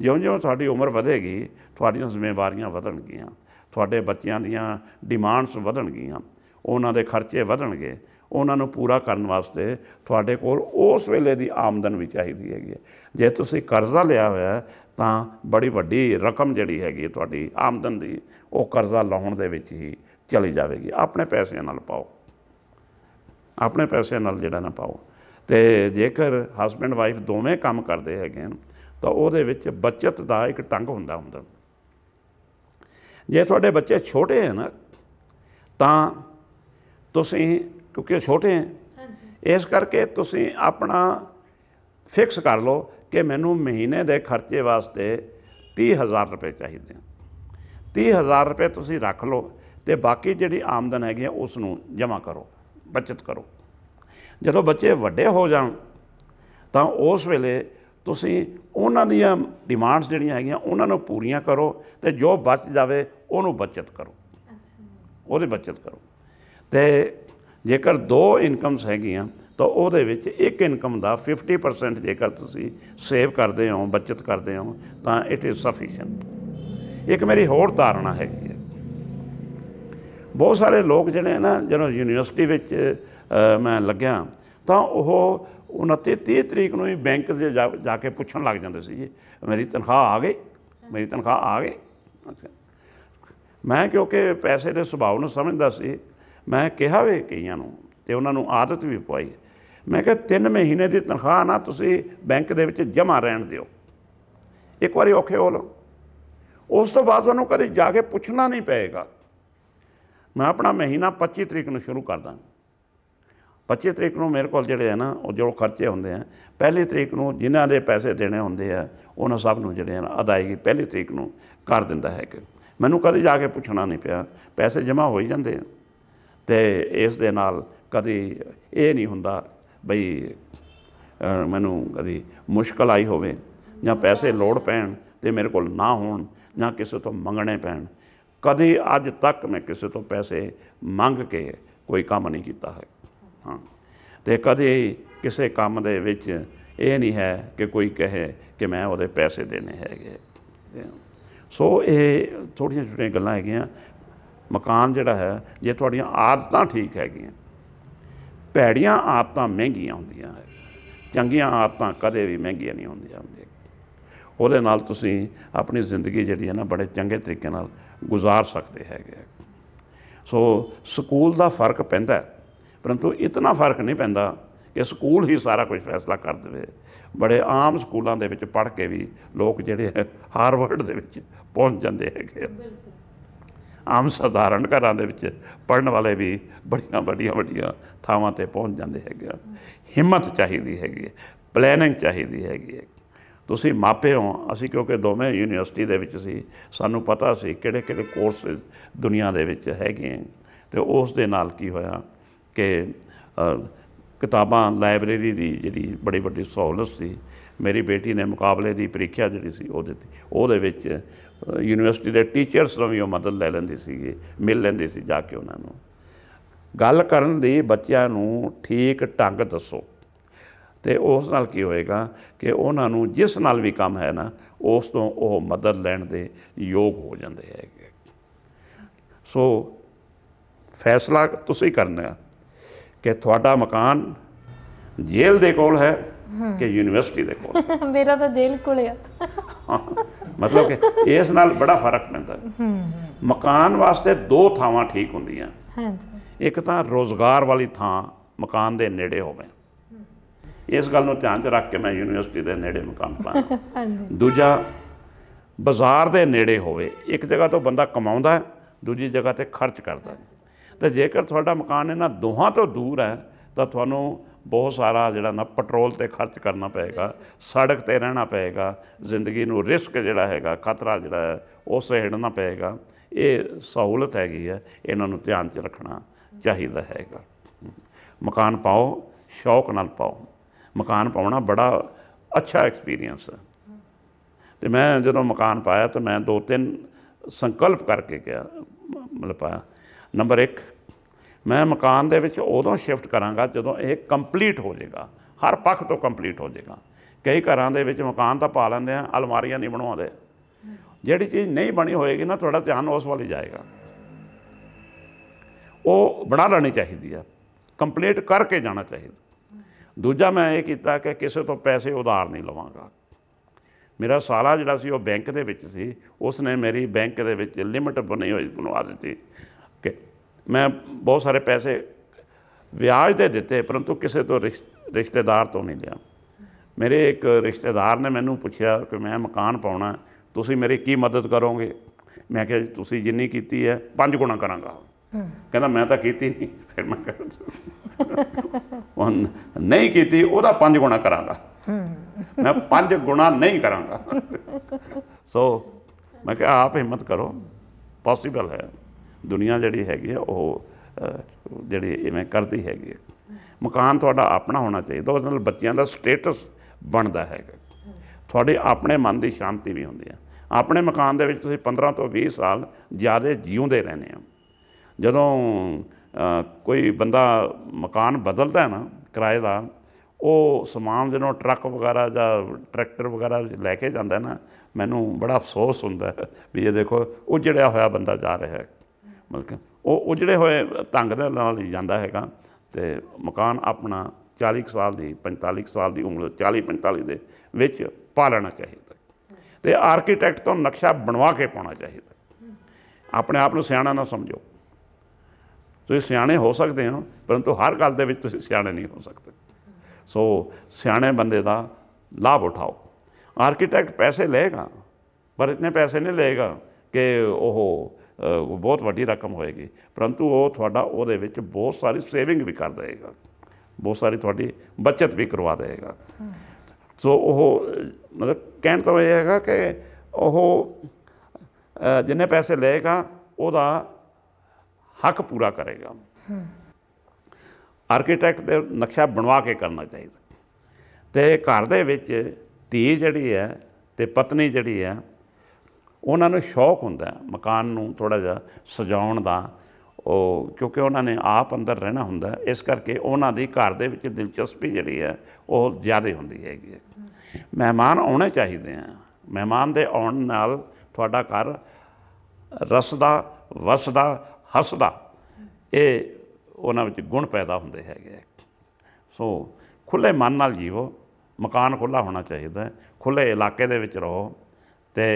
S1: ਜਿਉਂ-ਜਿਉਂ ਸਾਡੀ ਉਮਰ ਵਧੇਗੀ ਤੁਹਾਡੀਆਂ ਜ਼ਿੰਮੇਵਾਰੀਆਂ ਵਧਣਗੀਆਂ ਤੁਹਾਡੇ ਬੱਚਿਆਂ ਦੀਆਂ ਡਿਮਾਂਡਸ ਵਧਣਗੀਆਂ ਉਹਨਾਂ ਦੇ ਖਰਚੇ ਵਧਣਗੇ ਉਹਨਾਂ ਨੂੰ ਪੂਰਾ ਕਰਨ ਵਾਸਤੇ ਤੁਹਾਡੇ ਕੋਲ ਉਸ ਵੇਲੇ ਦੀ ਆਮਦਨ ਵੀ ਚਾਹੀਦੀ ਹੈਗੀ ਜੇ ਤੁਸੀਂ ਕਰਜ਼ਾ ਲਿਆ ਹੋਇਆ ਤਾਂ ਬੜੀ ਵੱਡੀ ਰਕਮ ਜਿਹੜੀ ਹੈਗੀ ਤੁਹਾਡੀ ਆਮਦਨ ਦੀ ਉਹ ਕਰਜ਼ਾ ਲਾਉਣ ਦੇ ਵਿੱਚ ਹੀ ਚਲੀ ਜਾਵੇਗੀ ਆਪਣੇ ਪੈਸਿਆਂ ਨਾਲ ਪਾਓ ਆਪਣੇ ਪੈਸਿਆਂ ਨਾਲ ਜਿਹੜਾ ਨਾ ਪਾਓ ਤੇ ਜੇਕਰ ਹਸਬੰਡ ਵਾਈਫ ਦੋਵੇਂ ਕੰਮ ਕਰਦੇ ਹੈਗੇ ਤਾਂ ਉਹਦੇ ਵਿੱਚ ਬਚਤ ਦਾ ਇੱਕ ਟੰਗ ਹੁੰਦਾ ਹੁੰਦਾ ਜੇ ਤੁਹਾਡੇ ਬੱਚੇ ਛੋਟੇ ਹਨ ਤਾਂ ਤੁਸੀਂ ਕਿਉਂਕਿ ਛੋਟੇ ਹਨ ਇਸ ਕਰਕੇ ਤੁਸੀਂ ਆਪਣਾ ਫਿਕਸ ਕਰ ਲਓ ਕਿ ਮੈਨੂੰ ਮਹੀਨੇ ਦੇ ਖਰਚੇ ਵਾਸਤੇ 30000 ਰੁਪਏ ਚਾਹੀਦੇ 30000 ਰੁਪਏ ਤੁਸੀਂ ਰੱਖ ਲਓ ਤੇ ਬਾਕੀ ਜਿਹੜੀ ਆਮਦਨ ਹੈਗੀ ਉਸ ਨੂੰ ਜਮ੍ਹਾਂ ਕਰੋ ਬਚਤ ਕਰੋ ਜਦੋਂ ਬੱਚੇ ਵੱਡੇ ਹੋ ਜਾਣ ਤਾਂ ਉਸ ਵੇਲੇ ਤੁਸੀਂ ਉਹਨਾਂ ਦੀਆਂ ਡਿਮਾਂਡਸ ਜਿਹੜੀਆਂ ਹੈਗੀਆਂ ਉਹਨਾਂ ਨੂੰ ਪੂਰੀਆਂ ਕਰੋ ਤੇ ਜੋ ਬਚ ਜਾਵੇ ਉਹਨੂੰ ਬਚਤ ਕਰੋ ਉਹਦੇ ਬਚਤ ਕਰੋ ਤੇ ਜੇਕਰ ਦੋ ਇਨਕਮਸ ਹੈਗੀਆਂ ਤਾਂ ਉਹਦੇ ਵਿੱਚ ਇੱਕ ਇਨਕਮ ਦਾ 50% ਜੇਕਰ ਤੁਸੀਂ ਸੇਵ ਕਰਦੇ ਹੋ ਬਚਤ ਕਰਦੇ ਹੋ ਤਾਂ ਇਟ ਇਜ਼ ਸਫੀਸ਼ੀਐਂਟ ਇੱਕ ਮੇਰੀ ਹੋਰ ਧਾਰਨਾ ਹੈਗੀ ਬਹੁਤ ਸਾਰੇ ਲੋਕ ਜਿਹੜੇ ਨਾ ਜਦੋਂ ਯੂਨੀਵਰਸਿਟੀ ਵਿੱਚ ਮੈਂ ਲੱਗਿਆ ਤਾਂ ਉਹ 29 30 ਤਰੀਕ ਨੂੰ ਹੀ ਬੈਂਕ ਦੇ ਜਾ ਕੇ ਪੁੱਛਣ ਲੱਗ ਜਾਂਦੇ ਸੀ ਮੇਰੀ ਤਨਖਾਹ ਆ ਗਈ ਮੇਰੀ ਤਨਖਾਹ ਆ ਗਈ ਮੈਂ ਕਿਉਂਕਿ ਪੈਸੇ ਦੇ ਸੁਭਾਅ ਨੂੰ ਸਮਝਦਾ ਸੀ ਮੈਂ ਕਿਹਾ ਵੇ ਕਈਆਂ ਨੂੰ ਤੇ ਉਹਨਾਂ ਨੂੰ ਆਦਤ ਵੀ ਪਾਈ ਮੈਂ ਕਿਹਾ 3 ਮਹੀਨੇ ਦੀ ਤਨਖਾਹ ਨਾ ਤੁਸੀਂ ਬੈਂਕ ਦੇ ਵਿੱਚ ਜਮਾ ਰਹਿਣ ਦਿਓ ਇੱਕ ਵਾਰੀ ਔਖੇ ਹੋ ਲਓ ਉਸ ਤੋਂ ਬਾਅਦ ਤੁਹਾਨੂੰ ਕਦੇ ਜਾ ਕੇ ਪੁੱਛਣਾ ਨਹੀਂ ਪਏਗਾ ਮੈਂ ਆਪਣਾ ਮਹੀਨਾ 25 ਤਰੀਕ ਨੂੰ ਸ਼ੁਰੂ ਕਰਦਾ 25 ਤਰੀਕ ਨੂੰ ਮੇਰੇ ਕੋਲ ਜਿਹੜੇ ਆ ਨਾ ਉਹ ਜੋ ਖਰਚੇ ਹੁੰਦੇ ਆ ਪਹਿਲੀ ਤਰੀਕ ਨੂੰ ਜਿਨ੍ਹਾਂ ਦੇ ਪੈਸੇ ਦੇਣੇ ਹੁੰਦੇ ਆ ਉਹਨਾਂ ਸਭ ਨੂੰ ਜਿਹੜੇ ਆ ਅਦਾਇਗੀ ਪਹਿਲੀ ਤਰੀਕ ਨੂੰ ਕਰ ਦਿੰਦਾ ਹੈ ਕਿ ਮੈਨੂੰ ਕਦੇ ਜਾ ਕੇ ਪੁੱਛਣਾ ਨਹੀਂ ਪਿਆ ਪੈਸੇ ਜਮ੍ਹਾਂ ਹੋ ਹੀ ਜਾਂਦੇ ਆ ਤੇ ਇਸ ਦੇ ਨਾਲ ਕਦੀ ਇਹ ਨਹੀਂ ਹੁੰਦਾ ਬਈ ਮੈਨੂੰ ਕਦੀ ਮੁਸ਼ਕਲ ਆਈ ਹੋਵੇ ਜਾਂ ਪੈਸੇ ਲੋੜ ਪੈਣ ਤੇ ਮੇਰੇ ਕੋਲ ਨਾ ਹੋਣ ਜਾਂ ਕਿਸੇ ਤੋਂ ਮੰਗਣੇ ਪੈਣ ਕਦੇ ਅੱਜ ਤੱਕ ਮੈਂ ਕਿਸੇ ਤੋਂ ਪੈਸੇ ਮੰਗ ਕੇ ਕੋਈ ਕੰਮ ਨਹੀਂ ਕੀਤਾ ਹੈ ਹਾਂ ਤੇ ਕਦੇ ਕਿਸੇ ਕੰਮ ਦੇ ਵਿੱਚ ਇਹ ਨਹੀਂ ਹੈ ਕਿ ਕੋਈ ਕਹੇ ਕਿ ਮੈਂ ਉਹਦੇ ਪੈਸੇ ਦੇਣੇ ਹੈਗੇ ਸੋ ਇਹ ਥੋੜੀਆਂ ਛੋਟੀਆਂ ਗੱਲਾਂ ਹੈਗੀਆਂ ਮਕਾਨ ਜਿਹੜਾ ਹੈ ਜੇ ਤੁਹਾਡੀਆਂ ਆਦਤਾਂ ਠੀਕ ਹੈਗੀਆਂ ਭੈੜੀਆਂ ਆਦਤਾਂ ਮਹਿੰਗੀਆਂ ਹੁੰਦੀਆਂ ਹੈ ਚੰਗੀਆਂ ਆਦਤਾਂ ਕਦੇ ਵੀ ਮਹਿੰਗੀਆਂ ਨਹੀਂ ਹੁੰਦੀਆਂ ਉਹਦੇ ਨਾਲ ਤੁਸੀਂ ਆਪਣੀ ਜ਼ਿੰਦਗੀ ਜਿਹੜੀ ਹੈ ਨਾ ਬੜੇ ਚੰਗੇ ਤਰੀਕੇ ਨਾਲ ਗੁਜ਼ਾਰ ਸਕਦੇ ਹੈਗੇ ਸੋ ਸਕੂਲ ਦਾ ਫਰਕ ਪੈਂਦਾ ਪਰੰਤੂ ਇਤਨਾ ਫਰਕ ਨਹੀਂ ਪੈਂਦਾ ਕਿ ਸਕੂਲ ਹੀ ਸਾਰਾ ਕੁਝ ਫੈਸਲਾ ਕਰ ਦੇਵੇ ਬੜੇ ਆਮ ਸਕੂਲਾਂ ਦੇ ਵਿੱਚ ਪੜ੍ਹ ਕੇ ਵੀ ਲੋਕ ਜਿਹੜੇ ਹਾਰਵਰਡ ਦੇ ਵਿੱਚ ਪਹੁੰਚ ਜਾਂਦੇ ਹੈਗੇ ਆਮ ਸਧਾਰਨ ਘਰਾਂ ਦੇ ਵਿੱਚ ਪੜਨ ਵਾਲੇ ਵੀ ਬੜੀਆਂ ਵੱਡੀਆਂ ਵੱਡੀਆਂ ਥਾਵਾਂ ਤੇ ਪਹੁੰਚ ਜਾਂਦੇ ਹੈਗੇ ਹਿੰਮਤ ਚਾਹੀਦੀ ਹੈਗੀ ਹੈ ਪਲੈਨਿੰਗ ਚਾਹੀਦੀ ਹੈਗੀ ਹੈ ਤੁਸੀਂ ਮਾਪੇ ਹੋ ਅਸੀਂ ਕਿਉਂਕਿ ਦੋਵੇਂ ਯੂਨੀਵਰਸਿਟੀ ਦੇ ਵਿੱਚ ਸੀ ਸਾਨੂੰ ਪਤਾ ਸੀ ਕਿਹੜੇ ਕਿਹੜੇ ਕੋਰਸ ਦੁਨੀਆ ਦੇ ਵਿੱਚ ਹੈਗੇ ਤੇ ਉਸ ਦੇ ਨਾਲ ਕੀ ਹੋਇਆ ਕਿ ਕਿਤਾਬਾਂ ਲਾਇਬ੍ਰੇਰੀ ਦੀ ਜਿਹੜੀ ਬੜੀ ਵੱਡੀ ਸਹੂਲਤ ਸੀ ਮੇਰੀ ਬੇਟੀ ਨੇ ਮੁਕਾਬਲੇ ਦੀ ਪ੍ਰੀਖਿਆ ਜਿਹੜੀ ਸੀ ਉਹ ਦਿੱਤੀ ਉਹਦੇ ਵਿੱਚ ਯੂਨੀਵਰਸਿਟੀ ਦੇ ਟੀਚਰਸ ਨੂੰ ਵੀ ਉਹ ਮਦਦ ਲੈ ਲੈਂਦੇ ਸੀ ਮਿਲ ਲੈਂਦੇ ਸੀ ਜਾ ਕੇ ਉਹਨਾਂ ਨੂੰ ਗੱਲ ਕਰਨ ਦੀ ਬੱਚਿਆਂ ਨੂੰ ਠੀਕ ਢੰਗ ਦੱਸੋ ਤੇ ਉਸ ਨਾਲ ਕੀ ਹੋਏਗਾ ਕਿ ਉਹਨਾਂ ਨੂੰ ਜਿਸ ਨਾਲ ਵੀ ਕੰਮ ਹੈ ਨਾ ਉਸ ਤੋਂ ਉਹ ਮਦਦ ਲੈਣ ਦੇ ਯੋਗ ਹੋ ਜਾਂਦੇ ਹੈਗੇ ਸੋ ਫੈਸਲਾ ਤੁਸੀਂ ਕਰਨਾ ਹੈ ਕਿ ਤੁਹਾਡਾ ਮਕਾਨ ਜੇਲ੍ਹ ਦੇ ਕੋਲ ਹੈ ਕਿ ਯੂਨੀਵਰਸਿਟੀ ਦੇ
S2: ਕੋਲ <laughs> ਮੇਰਾ ਤਾਂ ਜੇਲ੍ਹ ਕੋਲ ਆ
S1: ਮਤਲਬ ਕਿ ਇਸ ਨਾਲ ਬੜਾ ਫਰਕ ਪੈਂਦਾ ਹੈ ਮਕਾਨ ਵਾਸਤੇ ਦੋ ਥਾਵਾਂ ਠੀਕ ਹੁੰਦੀਆਂ
S2: ਹਾਂਜੀ
S1: ਇੱਕ ਤਾਂ ਰੋਜ਼ਗਾਰ ਵਾਲੀ ਥਾਂ ਮਕਾਨ ਦੇ ਨੇੜੇ ਹੋਵੇ ਇਸ ਗੱਲ ਨੂੰ ਧਿਆਨ 'ਚ ਰੱਖ ਕੇ ਮੈਂ ਯੂਨੀਵਰਸਿਟੀ ਦੇ ਨੇੜੇ ਮਕਾਨ
S2: ਪਾਇਆ <laughs> ਹਾਂਜੀ
S1: ਦੂਜਾ ਬਾਜ਼ਾਰ ਦੇ ਨੇੜੇ ਹੋਵੇ ਇੱਕ ਜਗ੍ਹਾ ਤੋਂ ਬੰਦਾ ਕਮਾਉਂਦਾ ਦੂਜੀ ਜਗ੍ਹਾ ਤੇ ਖਰਚ ਕਰਦਾ ਤੇ ਜੇਕਰ ਤੁਹਾਡਾ ਮਕਾਨ ਇਹਨਾਂ ਦੋਹਾਂ ਤੋਂ ਦੂਰ ਹੈ ਤਾਂ ਤੁਹਾਨੂੰ ਬਹੁਤ ਸਾਰਾ ਜਿਹੜਾ ਨਾ ਪੈਟਰੋਲ ਤੇ ਖਰਚ ਕਰਨਾ ਪਏਗਾ ਸੜਕ ਤੇ ਰਹਿਣਾ ਪਏਗਾ ਜ਼ਿੰਦਗੀ ਨੂੰ ਰਿਸਕ ਜਿਹੜਾ ਹੈਗਾ ਖਤਰਾ ਜਿਹੜਾ ਹੈ ਉਸ ਤੇ ਹੇੜਨਾ ਪਏਗਾ ਇਹ ਸਹੂਲਤ ਹੈਗੀ ਹੈ ਇਹਨਾਂ ਨੂੰ ਧਿਆਨ 'ਚ ਰੱਖਣਾ ਚਾਹੀਦਾ ਹੈਗਾ ਮਕਾਨ ਪਾਓ ਸ਼ੌਕ ਨਾਲ ਪਾਓ ਮਕਾਨ ਪਾਉਣਾ ਬੜਾ ਅੱਛਾ ਐਕਸਪੀਰੀਅੰਸ ਹੈ ਤੇ ਮੈਂ ਜਦੋਂ ਮਕਾਨ ਪਾਇਆ ਤਾਂ ਮੈਂ ਦੋ ਤਿੰਨ ਸੰਕਲਪ ਕਰਕੇ ਗਿਆ ਮਤਲਬ ਪਾਇਆ ਨੰਬਰ 1 ਮੈਂ ਮਕਾਨ ਦੇ ਵਿੱਚ ਉਦੋਂ ਸ਼ਿਫਟ ਕਰਾਂਗਾ ਜਦੋਂ ਇਹ ਕੰਪਲੀਟ ਹੋ ਜਾਏਗਾ ਹਰ ਪੱਖ ਤੋਂ ਕੰਪਲੀਟ ਹੋ ਜਾਏਗਾ ਕਈ ਘਰਾਂ ਦੇ ਵਿੱਚ ਮਕਾਨ ਤਾਂ ਪਾ ਲੈਂਦੇ ਆ ਅਲਮਾਰੀਆਂ ਨਹੀਂ ਬਣਵਾਉਂਦੇ ਜਿਹੜੀ ਚੀਜ਼ ਨਹੀਂ ਬਣੀ ਹੋਏਗੀ ਨਾ ਤੁਹਾਡਾ ਧਿਆਨ ਉਸ ਵੱਲ ਹੀ ਜਾਏਗਾ ਉਹ ਬਣਾ ਲੈਣੀ ਚਾਹੀਦੀ ਆ ਕੰਪਲੀਟ ਕਰਕੇ ਜਾਣਾ ਚਾਹੀਦਾ ਦੂਜਾ ਮੈਂ ਇਹ ਕੀਤਾ ਕਿ ਕਿਸੇ ਤੋਂ ਪੈਸੇ ਉਧਾਰ ਨਹੀਂ ਲਵਾਂਗਾ ਮੇਰਾ ਸਾਲਾ ਜਿਹੜਾ ਸੀ ਉਹ ਬੈਂਕ ਦੇ ਵਿੱਚ ਸੀ ਉਸ ਨੇ ਮੇਰੀ ਬੈਂਕ ਦੇ ਵਿੱਚ ਲਿਮਟ ਬਣੀ ਹੋਈ ਬਣਵਾ ਦਿੱਤੀ ਕਿ ਮੈਂ ਬਹੁਤ ਸਾਰੇ ਪੈਸੇ ਵਿਆਜ ਤੇ ਦਿੱਤੇ ਪਰੰਤੂ ਕਿਸੇ ਤੋਂ ਰਿਸ਼ਤੇਦਾਰ ਤੋਂ ਨਹੀਂ ਲਿਆ ਮੇਰੇ ਇੱਕ ਰਿਸ਼ਤੇਦਾਰ ਨੇ ਮੈਨੂੰ ਪੁੱਛਿਆ ਕਿ ਮੈਂ ਮਕਾਨ ਪਾਉਣਾ ਤੁਸੀਂ ਮੇਰੀ ਕੀ ਮਦਦ ਕਰੋਗੇ ਮੈਂ ਕਿਹਾ ਤੁਸੀਂ ਜਿੰਨੀ ਕੀਤੀ ਹੈ ਪੰਜ ਗੁਣਾ ਕਰਾਂਗਾ ਕਹਿੰਦਾ ਮੈਂ ਤਾਂ ਕੀਤੀ ਨਹੀਂ ਫਿਰ ਮੈਂ ਕਰਦਾ ਉਹ ਨਹੀਂ ਕੀਤੀ ਉਹਦਾ ਪੰਜ ਗੁਣਾ ਕਰਾਂਗਾ ਮੈਂ ਪੰਜ ਗੁਣਾ ਨਹੀਂ ਕਰਾਂਗਾ ਸੋ ਮੈਂ ਕਿਹਾ ਆਪ ਹਿੰਮਤ ਕਰੋ ਪੋਸੀਬਲ ਹੈ ਦੁਨੀਆ ਜਿਹੜੀ ਹੈਗੀ ਆ ਉਹ ਜਿਹੜੀ ਇਵੇਂ ਕਰਦੀ ਹੈਗੀ ਹੈ ਮਕਾਨ ਤੁਹਾਡਾ ਆਪਣਾ ਹੋਣਾ ਚਾਹੀਦਾ ਉਸ ਨਾਲ ਬੱਚਿਆਂ ਦਾ ਸਟੇਟਸ ਬਣਦਾ ਹੈਗਾ ਤੁਹਾਡੇ ਆਪਣੇ ਮਨ ਦੀ ਸ਼ਾਂਤੀ ਵੀ ਹੁੰਦੀ ਹੈ ਆਪਣੇ ਮਕਾਨ ਦੇ ਵਿੱਚ ਤੁਸੀਂ 15 ਤੋਂ 20 ਸਾਲ ਜ਼ਿਆਦਾ ਜੀਉਂਦੇ ਰਹਿੰਦੇ ਹੋ ਜਦੋਂ ਕੋਈ ਬੰਦਾ ਮਕਾਨ ਬਦਲਦਾ ਨਾ ਕਿਰਾਏ ਦਾ ਉਹ ਸਮਾਨ ਜਦੋਂ ਟਰੱਕ ਵਗੈਰਾ ਜਾਂ ਟਰੈਕਟਰ ਵਗੈਰਾ ਲੈ ਕੇ ਜਾਂਦਾ ਨਾ ਮੈਨੂੰ ਬੜਾ ਅਫਸੋਸ ਹੁੰਦਾ ਵੀ ਇਹ ਦੇਖੋ ਉਹ ਜਿਹੜਾ ਹੋਇਆ ਬੰਦਾ ਜਾ ਰਿਹਾ ਹੈ ਮਤਲਬ ਉਹ ਉਹ ਜਿਹੜੇ ਹੋਏ ਤੰਗ ਦੇ ਨਾਲ ਹੀ ਜਾਂਦਾ ਹੈਗਾ ਤੇ ਮਕਾਨ ਆਪਣਾ 40 ਸਾਲ ਦੀ 45 ਸਾਲ ਦੀ ਉਮਰ 40 45 ਦੇ ਵਿੱਚ ਪਾਲਣਾ ਚਾਹੀਦਾ ਤੇ ਆਰਕੀਟੈਕਟ ਤੋਂ ਨਕਸ਼ਾ ਬਣਵਾ ਕੇ ਪਾਉਣਾ ਚਾਹੀਦਾ ਆਪਣੇ ਆਪ ਨੂੰ ਸਿਆਣਾ ਨਾ ਸਮਝੋ ਤੁਸੀਂ ਸਿਆਣੇ ਹੋ ਸਕਦੇ ਹੋ ਪਰੰਤੂ ਹਰ ਗੱਲ ਦੇ ਵਿੱਚ ਤੁਸੀਂ ਸਿਆਣੇ ਨਹੀਂ ਹੋ ਸਕਦੇ ਸੋ ਸਿਆਣੇ ਬੰਦੇ ਦਾ ਲਾਭ ਉਠਾਓ ਆਰਕੀਟੈਕਟ ਪੈਸੇ ਲਏਗਾ ਪਰ ਇਤਨੇ ਪੈਸੇ ਨਹੀਂ ਲਏਗਾ ਕਿ ਉਹ ਬਹੁਤ ਵੱਡੀ ਰਕਮ ਹੋਏਗੀ ਪਰੰਤੂ ਉਹ ਤੁਹਾਡਾ ਉਹਦੇ ਵਿੱਚ ਬਹੁਤ ਸਾਰੀ ਸੇਵਿੰਗ ਵੀ ਕਰ ਦੇਵੇਗਾ ਬਹੁਤ ਸਾਰੀ ਤੁਹਾਡੀ ਬਚਤ ਵੀ ਕਰਵਾ ਦੇਵੇਗਾ ਸੋ ਉਹ ਮਤਲਬ ਕਹਿਣ ਤੋਂ ਇਹ ਹੈਗਾ ਕਿ ਉਹ ਜਿੰਨੇ ਪੈਸੇ ਲਏਗਾ ਉਹਦਾ ਹੱਕ ਪੂਰਾ ਕਰੇਗਾ ਆਰਕੀਟੈਕਟ ਦੇ ਨਕਸ਼ਾ ਬਣਵਾ ਕੇ ਕਰਨਾ ਚਾਹੀਦਾ ਤੇ ਘਰ ਦੇ ਵਿੱਚ ਧੀ ਜਿਹੜੀ ਹੈ ਤੇ ਪਤਨੀ ਜਿਹੜੀ ਹੈ ਉਹਨਾਂ ਨੂੰ ਸ਼ੌਕ ਹੁੰਦਾ ਮਕਾਨ ਨੂੰ ਥੋੜਾ ਜਿਹਾ ਸਜਾਉਣ ਦਾ ਉਹ ਕਿਉਂਕਿ ਉਹਨਾਂ ਨੇ ਆਪ ਅੰਦਰ ਰਹਿਣਾ ਹੁੰਦਾ ਇਸ ਕਰਕੇ ਉਹਨਾਂ ਦੀ ਘਰ ਦੇ ਵਿੱਚ ਦਿਲਚਸਪੀ ਜਿਹੜੀ ਹੈ ਉਹ ਜ਼ਿਆਦਾ ਹੁੰਦੀ ਹੈਗੀ ਮਹਿਮਾਨ ਆਉਣੇ ਚਾਹੀਦੇ ਆ ਮਹਿਮਾਨ ਦੇ ਆਉਣ ਨਾਲ ਤੁਹਾਡਾ ਘਰ ਰਸਦਾ ਵਸਦਾ ਹੱਸਦਾ ਇਹ ਉਹਨਾਂ ਵਿੱਚ ਗੁਣ ਪੈਦਾ ਹੁੰਦੇ ਹੈਗੇ ਸੋ ਖੁੱਲੇ ਮਨ ਨਾਲ ਜੀਵੋ ਮਕਾਨ ਖੁੱਲਾ ਹੋਣਾ ਚਾਹੀਦਾ ਖੁੱਲੇ ਇਲਾਕੇ ਦੇ ਵਿੱਚ ਰਹੋ ਤੇ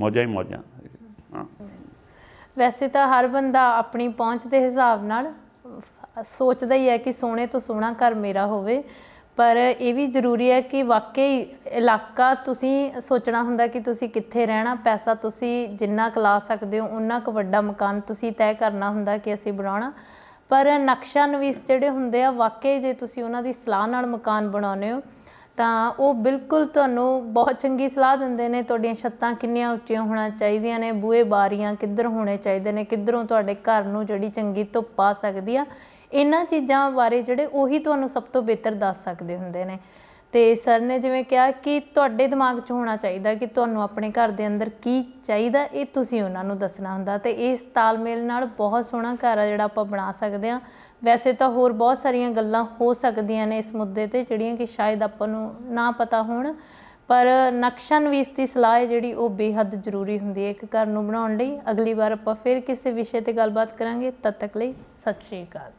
S1: ਮੋਜਾਂ ਹੀ ਮੋਜਾਂ
S2: ਵੈਸੇ ਤਾਂ ਹਰ ਬੰਦਾ ਆਪਣੀ ਪਹੁੰਚ ਦੇ ਹਿਸਾਬ ਨਾਲ ਸੋਚਦਾ ਹੀ ਹੈ ਕਿ ਸੋਹਣੇ ਤੋਂ ਸੋਹਣਾ ਘਰ ਮੇਰਾ ਹੋਵੇ ਪਰ ਇਹ ਵੀ ਜ਼ਰੂਰੀ ਹੈ ਕਿ ਵਾਕਈ ਇਲਾਕਾ ਤੁਸੀਂ ਸੋਚਣਾ ਹੁੰਦਾ ਕਿ ਤੁਸੀਂ ਕਿੱਥੇ ਰਹਿਣਾ ਪੈਸਾ ਤੁਸੀਂ ਜਿੰਨਾ ਕਲਾ ਸਕਦੇ ਹੋ ਉਨਾ ਕੁ ਵੱਡਾ ਮਕਾਨ ਤੁਸੀਂ ਤੈਅ ਕਰਨਾ ਹੁੰਦਾ ਕਿ ਅਸੀਂ ਬਣਾਉਣਾ ਪਰ ਨਕਸ਼ਾ ਨਵੀਸ ਜਿਹੜੇ ਹੁੰਦੇ ਆ ਵਾਕਈ ਜੇ ਤੁਸੀਂ ਉਹਨਾਂ ਦੀ ਸਲਾਹ ਨਾਲ ਮਕਾਨ ਬਣਾਉਨੇ ਹੋ ਤਾਂ ਉਹ ਬਿਲਕੁਲ ਤੁਹਾਨੂੰ ਬਹੁਤ ਚੰਗੀ ਸਲਾਹ ਦਿੰਦੇ ਨੇ ਤੁਹਾਡੀਆਂ ਛੱਤਾਂ ਕਿੰਨੀਆਂ ਉੱਚੀਆਂ ਹੋਣਾ ਚਾਹੀਦੀਆਂ ਨੇ ਬੂਹੇ ਬਾਰੀਆਂ ਕਿੱਧਰ ਹੋਣੇ ਚਾਹੀਦੇ ਨੇ ਕਿੱਧਰੋਂ ਤੁਹਾਡੇ ਘਰ ਨੂੰ ਜਿਹੜੀ ਚੰਗੀ ਧੁੱਪ ਆ ਸਕਦੀ ਆ ਇਹਨਾਂ ਚੀਜ਼ਾਂ ਬਾਰੇ ਜਿਹੜੇ ਉਹੀ ਤੁਹਾਨੂੰ ਸਭ ਤੋਂ ਬਿਹਤਰ ਦੱਸ ਸਕਦੇ ਹੁੰਦੇ ਨੇ ਤੇ ਸਰ ਨੇ ਜਿਵੇਂ ਕਿਹਾ ਕਿ ਤੁਹਾਡੇ ਦਿਮਾਗ 'ਚ ਹੋਣਾ ਚਾਹੀਦਾ ਕਿ ਤੁਹਾਨੂੰ ਆਪਣੇ ਘਰ ਦੇ ਅੰਦਰ ਕੀ ਚਾਹੀਦਾ ਇਹ ਤੁਸੀਂ ਉਹਨਾਂ ਨੂੰ ਦੱਸਣਾ ਹੁੰਦਾ ਤੇ ਇਸ ਤਾਲਮੇਲ ਨਾਲ ਬਹੁਤ ਸੋਹਣਾ ਘਰ ਆ ਜਿਹੜਾ ਆਪਾਂ ਬਣਾ ਸਕਦੇ ਆ ਵੈਸੇ ਤਾਂ ਹੋਰ ਬਹੁਤ ਸਾਰੀਆਂ ਗੱਲਾਂ ਹੋ ਸਕਦੀਆਂ ਨੇ ਇਸ ਮੁੱਦੇ ਤੇ ਜਿਹੜੀਆਂ ਕਿ ਸ਼ਾਇਦ ਆਪਾਂ ਨੂੰ ਨਾ ਪਤਾ ਹੋਣ ਪਰ ਵੀ ਇਸ ਦੀ ਸਲਾਹ ਹੈ ਜਿਹੜੀ ਉਹ ਬੇਹੱਦ ਜ਼ਰੂਰੀ ਹੁੰਦੀ ਹੈ ਇੱਕ ਘਰ ਨੂੰ ਬਣਾਉਣ ਲਈ ਅਗਲੀ ਵਾਰ ਆਪਾਂ ਫਿਰ ਕਿਸੇ ਵਿਸ਼ੇ ਤੇ ਗੱਲਬਾਤ ਕਰਾਂਗੇ ਤਦ ਤੱਕ ਲਈ ਸਤਿ ਸ਼੍ਰੀ ਅਕਾਲ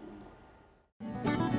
S2: Thank you.